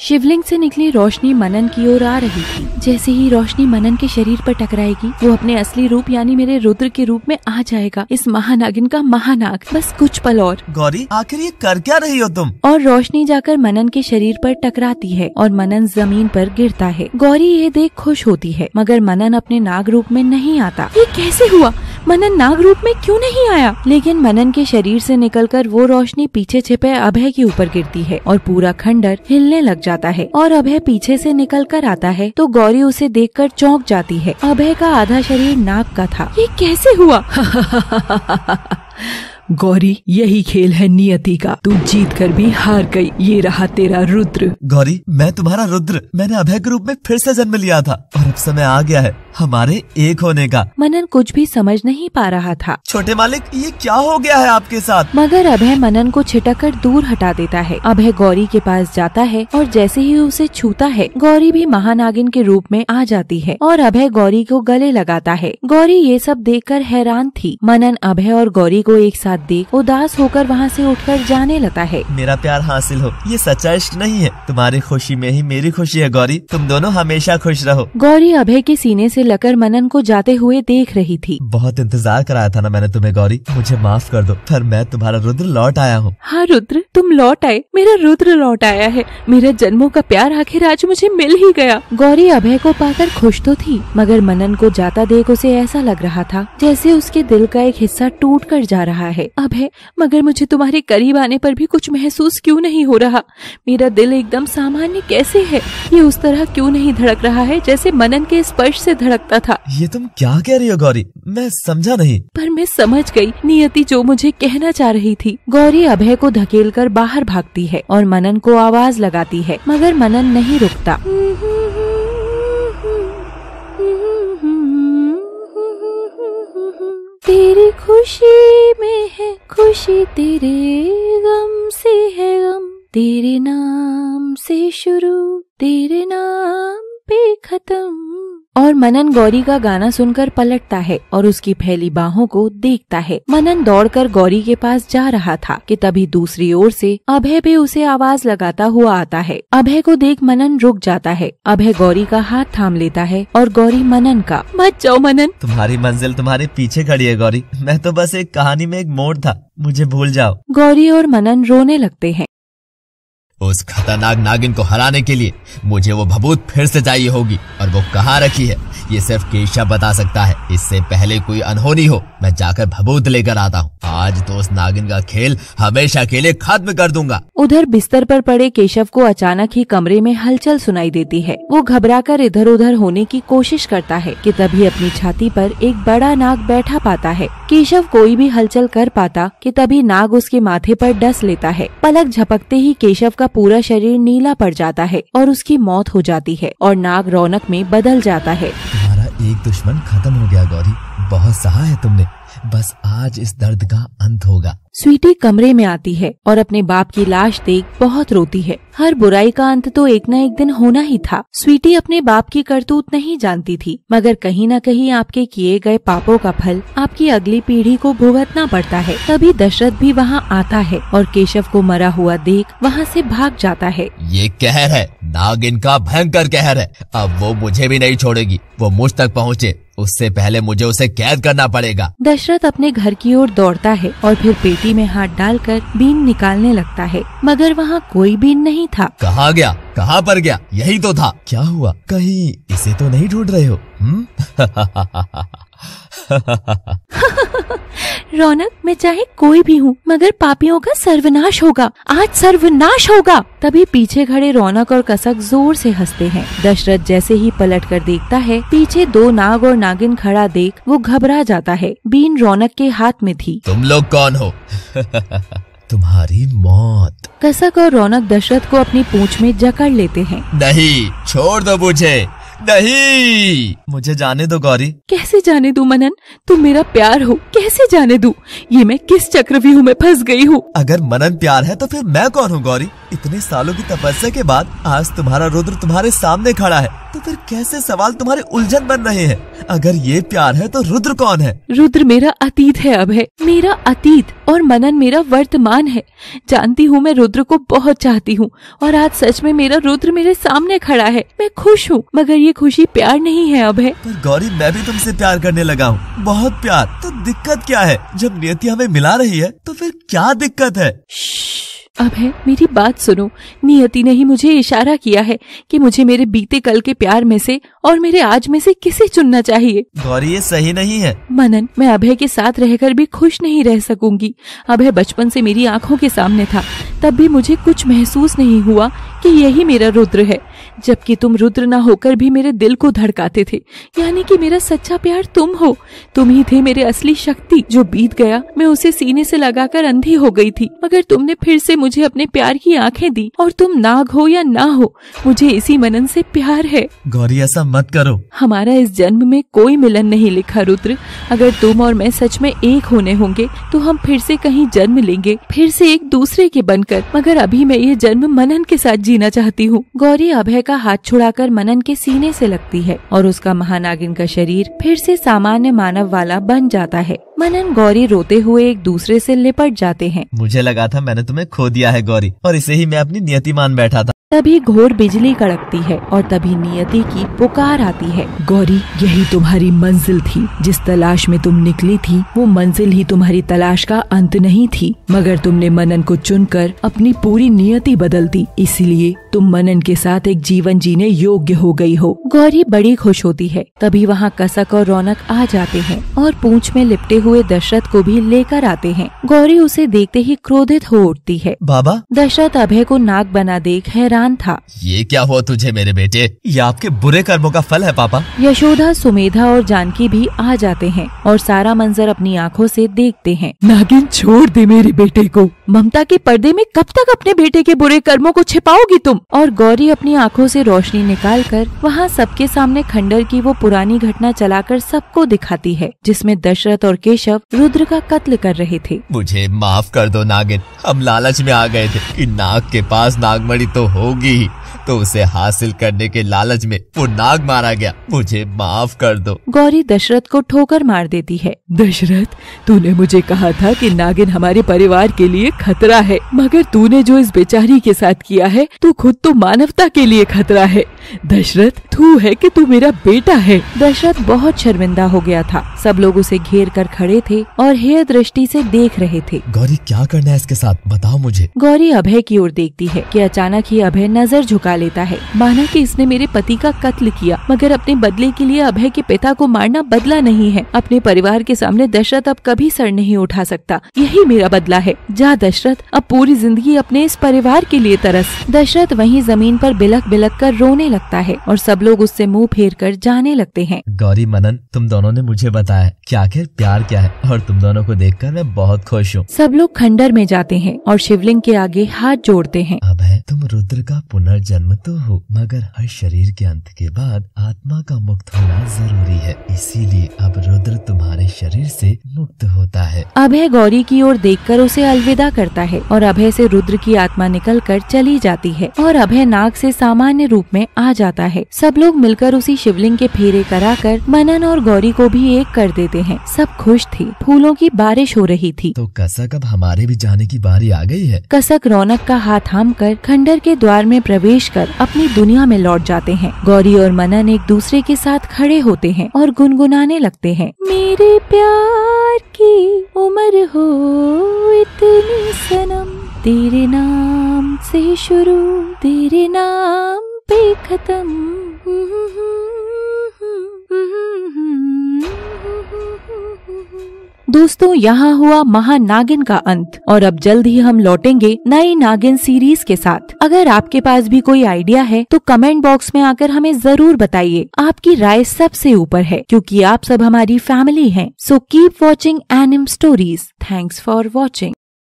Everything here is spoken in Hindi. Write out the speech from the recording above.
शिवलिंग से निकली रोशनी मनन की ओर आ रही थी जैसे ही रोशनी मनन के शरीर पर टकराएगी वो अपने असली रूप यानी मेरे रुद्र के रूप में आ जाएगा इस महानागिन का महानाग बस कुछ पल और गौरी आखिर ये कर क्या रही हो तुम और रोशनी जाकर मनन के शरीर पर टकराती है और मनन जमीन पर गिरता है गौरी ये देख खुश होती है मगर मनन अपने नाग रूप में नहीं आता ये कैसे हुआ मनन नाग रूप में क्यों नहीं आया लेकिन मनन के शरीर से निकलकर वो रोशनी पीछे छिपे अभय के ऊपर गिरती है और पूरा खंडर हिलने लग जाता है और अभय पीछे से निकल कर आता है तो गौरी उसे देख कर चौंक जाती है अभय का आधा शरीर नाग का था ये कैसे हुआ गौरी यही खेल है नियति का तू जीत कर भी हार गई ये रहा तेरा रुद्र गौरी मैं तुम्हारा रुद्र मैंने अभय के रूप में फिर से जन्म लिया था और अब समय आ गया है हमारे एक होने का मनन कुछ भी समझ नहीं पा रहा था छोटे मालिक ये क्या हो गया है आपके साथ मगर अभय मनन को छिटक कर दूर हटा देता है अभय गौरी के पास जाता है और जैसे ही उसे छूता है गौरी भी महानागिन के रूप में आ जाती है और अभय गौरी को गले लगाता है गौरी ये सब देख कर हैरान थी मनन अभय और गौरी को एक साथ हाथ देख उदास होकर वहाँ से उठकर जाने लगा है मेरा प्यार हासिल हो ये सच्चा इश्क नहीं है तुम्हारी खुशी में ही मेरी खुशी है गौरी तुम दोनों हमेशा खुश रहो गौरी अभय के सीने से लकर मनन को जाते हुए देख रही थी बहुत इंतजार कराया था ना मैंने तुम्हें गौरी मुझे माफ कर दो पर मैं तुम्हारा रुद्र लौट आया हूँ हाँ रुद्र तुम लौट आए मेरा रुद्र लौट आया है मेरा जन्मों का प्यार आखिर आज मुझे मिल ही गया गौरी अभय को पाकर खुश तो थी मगर मनन को जाता देख उसे ऐसा लग रहा था जैसे उसके दिल का एक हिस्सा टूट कर जा रहा है अब है मगर मुझे तुम्हारे करीब आने पर भी कुछ महसूस क्यों नहीं हो रहा मेरा दिल एकदम सामान्य कैसे है ये उस तरह क्यों नहीं धड़क रहा है जैसे मनन के स्पर्श से धड़कता था ये तुम क्या कह रही हो गौरी मैं समझा नहीं पर मैं समझ गई नियति जो मुझे कहना चाह रही थी गौरी अभय को धकेल कर बाहर भागती है और मनन को आवाज लगाती है मगर मनन नहीं रुकता तेरी खुशी खुशी तेरे गम से है गम तेरे नाम से शुरू तेरे नाम पे खत्म और मनन गौरी का गाना सुनकर पलटता है और उसकी फैली बाहों को देखता है मनन दौड़कर गौरी के पास जा रहा था कि तभी दूसरी ओर से अभय भी उसे आवाज लगाता हुआ आता है अभय को देख मनन रुक जाता है अभय गौरी का हाथ थाम लेता है और गौरी मनन का मत जाओ मनन तुम्हारी मंजिल तुम्हारे पीछे खड़ी है गौरी मैं तो बस एक कहानी में एक मोड़ था मुझे भूल जाओ गौरी और मनन रोने लगते हैं उस खतरनाक नागिन को हराने के लिए मुझे वो भबूत फिर से चाहिए होगी और वो कहाँ रखी है ये सिर्फ केशव बता सकता है इससे पहले कोई अनहोनी हो मैं जाकर भभूत लेकर आता हूँ आज तो उस नागिन का खेल हमेशा के लिए खत्म कर दूंगा उधर बिस्तर पर पड़े केशव को अचानक ही कमरे में हलचल सुनाई देती है वो घबरा कर इधर उधर होने की कोशिश करता है कि तभी अपनी छाती पर एक बड़ा नाग बैठा पाता है केशव कोई भी हलचल कर पाता कि तभी नाग उसके माथे पर डस लेता है पलक झपकते ही केशव का पूरा शरीर नीला पड़ जाता है और उसकी मौत हो जाती है और नाग रौनक में बदल जाता है तुम्हारा एक दुश्मन खत्म हो गया गौरी बहुत सहा है तुमने बस आज इस दर्द का अंत होगा स्वीटी कमरे में आती है और अपने बाप की लाश देख बहुत रोती है हर बुराई का अंत तो एक न एक दिन होना ही था स्वीटी अपने बाप की करतूत नहीं जानती थी मगर कहीं न कहीं आपके किए गए पापों का फल आपकी अगली पीढ़ी को भुगतना पड़ता है तभी दशरथ भी वहाँ आता है और केशव को मरा हुआ देख वहाँ से भाग जाता है ये कहर है नागिन का भयंकर कहर है अब वो मुझे भी नहीं छोड़ेगी वो मुझ तक पहुँचे उससे पहले मुझे उसे कैद करना पड़ेगा दशरथ अपने घर की ओर दौड़ता है और फिर पेटी में हाथ डालकर बीन निकालने लगता है मगर वहाँ कोई बीन नहीं था कहाँ गया कहाँ पर गया यही तो था क्या हुआ कहीं इसे तो नहीं ढूंढ रहे हो हम्म? रौनक मैं चाहे कोई भी हूँ मगर पापियों का सर्वनाश होगा आज सर्वनाश होगा तभी पीछे खड़े रौनक और कसक जोर से हंसते हैं दशरथ जैसे ही पलट कर देखता है पीछे दो नाग और नागिन खड़ा देख वो घबरा जाता है बीन रौनक के हाथ में थी तुम लोग कौन हो तुम्हारी मौत कसक और रौनक दशरथ को अपनी पूछ में जकड़ लेते हैं नहीं छोड़ दो मुझे नहीं मुझे जाने दो गौरी कैसे जाने दू मनन तुम मेरा प्यार हो कैसे जाने दू ये मैं किस चक्रव्यूह में फंस गई हूँ अगर मनन प्यार है तो फिर मैं कौन हूँ गौरी इतने सालों की तपस्या के बाद आज तुम्हारा रुद्र तुम्हारे सामने खड़ा है तो फिर कैसे सवाल तुम्हारे उलझन बन रहे हैं अगर ये प्यार है तो रुद्र कौन है रुद्र मेरा अतीत है अब है मेरा अतीत और मनन मेरा वर्तमान है जानती हूँ मैं रुद्र को बहुत चाहती हूँ और आज सच में मेरा रुद्र मेरे सामने खड़ा है मैं खुश हूँ मगर ये खुशी प्यार नहीं है अब है पर गौरी मैं भी तुमसे प्यार करने लगा हूँ बहुत प्यार तो दिक्कत क्या है जब नियति हमें मिला रही है तो फिर क्या दिक्कत है अब है मेरी बात सुनो नियति ने ही मुझे इशारा किया है कि मुझे मेरे बीते कल के प्यार में से और मेरे आज में से किसे चुनना चाहिए गौरी ये सही नहीं है मनन मैं अभय के साथ रहकर भी खुश नहीं रह सकूंगी अभय बचपन से मेरी आंखों के सामने था तब भी मुझे कुछ महसूस नहीं हुआ कि यही मेरा रुद्र है जबकि तुम रुद्र ना होकर भी मेरे दिल को धड़काते थे यानी कि मेरा सच्चा प्यार तुम हो तुम ही थे मेरे असली शक्ति जो बीत गया मैं उसे सीने से लगाकर अंधी हो गई थी मगर तुमने फिर से मुझे अपने प्यार की आंखें दी और तुम नाग हो या ना हो मुझे इसी मनन से प्यार है गौरी ऐसा मत करो हमारा इस जन्म में कोई मिलन नहीं लिखा रुद्र अगर तुम और मैं सच में एक होने होंगे तो हम फिर से कहीं जन्म लेंगे फिर से एक दूसरे के बनकर मगर अभी मैं ये जन्म मनन के साथ जीना चाहती हूँ गौरी अभय का हाथ छुड़ाकर मनन के सीने से लगती है और उसका महानागिन का शरीर फिर से सामान्य मानव वाला बन जाता है मनन गौरी रोते हुए एक दूसरे से लिपट जाते हैं मुझे लगा था मैंने तुम्हें खो दिया है गौरी और इसे ही मैं अपनी नियति मान बैठा था तभी घोर बिजली कड़कती है और तभी नियति की पुकार आती है गौरी यही तुम्हारी मंजिल थी जिस तलाश में तुम निकली थी वो मंजिल ही तुम्हारी तलाश का अंत नहीं थी मगर तुमने मनन को चुनकर अपनी पूरी नियति बदल दी इसीलिए तुम मनन के साथ एक जीवन जीने योग्य हो गई हो गौरी बड़ी खुश होती है तभी वहाँ कसक और रौनक आ जाते हैं और पूछ में लिपटे हुए हुए दशरथ को भी लेकर आते हैं गौरी उसे देखते ही क्रोधित हो उठती है बाबा दशरथ अभय को नाग बना देख हैरान था ये क्या हुआ तुझे मेरे बेटे ये आपके बुरे कर्मों का फल है पापा यशोदा सुमेधा और जानकी भी आ जाते हैं और सारा मंजर अपनी आँखों से देखते हैं नागिन छोड़ दे मेरे बेटे को ममता के पर्दे में कब तक अपने बेटे के बुरे कर्मों को छिपाओगी तुम और गौरी अपनी आँखों से रोशनी निकाल कर वहाँ सबके सामने खंडर की वो पुरानी घटना चलाकर सबको दिखाती है जिसमें दशरथ और केश केशव रुद्र का कत्ल कर रहे थे मुझे माफ कर दो नागिन हम लालच में आ गए थे कि नाग के पास नागमणि तो होगी ही तो उसे हासिल करने के लालच में वो नाग मारा गया मुझे माफ कर दो गौरी दशरथ को ठोकर मार देती है दशरथ तूने मुझे कहा था कि नागिन हमारे परिवार के लिए खतरा है मगर तूने जो इस बेचारी के साथ किया है तू खुद तो मानवता के लिए खतरा है दशरथ तू है कि तू मेरा बेटा है दशरथ बहुत शर्मिंदा हो गया था सब लोग उसे घेर कर खड़े खड़े थे और हेय दृष्टि से देख रहे थे गौरी क्या करना है इसके साथ बताओ मुझे गौरी अभय की ओर देखती है कि अचानक ही अभय नजर झुका लेता है माना कि इसने मेरे पति का कत्ल किया मगर अपने बदले के लिए अभय के पिता को मारना बदला नहीं है अपने परिवार के सामने दशरथ अब कभी सर नहीं उठा सकता यही मेरा बदला है जा दशरथ अब पूरी जिंदगी अपने इस परिवार के लिए तरस दशरथ वही जमीन पर बिलक बिलक कर रोने लगता है और सब लोग उससे मुंह फेर कर जाने लगते हैं गौरी मनन तुम दोनों ने मुझे बताया कि आखिर प्यार क्या किया है और तुम दोनों को देख मैं बहुत खुश हूँ सब लोग खंडर में जाते हैं और शिवलिंग के आगे हाथ जोड़ते हैं अब है तुम रुद्र का पुनर्जन्म तो हो मगर हर शरीर के अंत के बाद आत्मा का मुक्त होना जरूरी है इसीलिए अब रुद्र तुम्हारे शरीर से मुक्त होता है अभय गौरी की ओर देखकर उसे अलविदा करता है और अभय से रुद्र की आत्मा निकल कर चली जाती है और अभय नाग से सामान्य रूप में आ जाता है सब लोग मिलकर उसी शिवलिंग के फेरे कराकर मनन और गौरी को भी एक कर देते हैं सब खुश थी फूलों की बारिश हो रही थी तो कसक अब हमारे भी जाने की बारी आ गई है कसक रौनक का हाथ थाम कर खंडर के द्वार में प्रवेश कर अपनी दुनिया में लौट जाते हैं गौरी और मनन एक दूसरे के साथ खड़े होते हैं और गुनगुनाने लगते हैं मेरे प्यार की उम्र हो इतनी सनम तेरे नाम से शुरू तेरे नाम पे खत्म दोस्तों यहाँ हुआ महानागिन का अंत और अब जल्द ही हम लौटेंगे नई नागिन सीरीज के साथ अगर आपके पास भी कोई आइडिया है तो कमेंट बॉक्स में आकर हमें जरूर बताइए आपकी राय सबसे ऊपर है क्योंकि आप सब हमारी फैमिली हैं। So keep watching anime stories thanks for watching